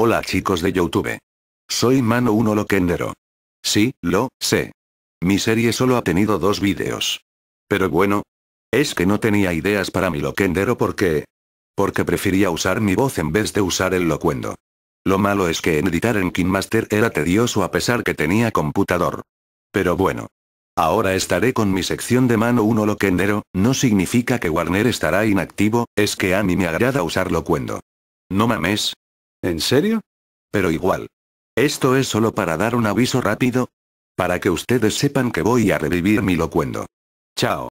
Hola chicos de Youtube. Soy Mano 1 Loquendero. Sí, lo sé. Mi serie solo ha tenido dos videos. Pero bueno. Es que no tenía ideas para mi Loquendero porque... Porque prefería usar mi voz en vez de usar el locuendo. Lo malo es que en editar en Kingmaster era tedioso a pesar que tenía computador. Pero bueno. Ahora estaré con mi sección de mano 1 loquendero, no significa que Warner estará inactivo, es que a mí me agrada usar locuendo. No mames, ¿En serio? Pero igual. Esto es solo para dar un aviso rápido. Para que ustedes sepan que voy a revivir mi locuendo. Chao.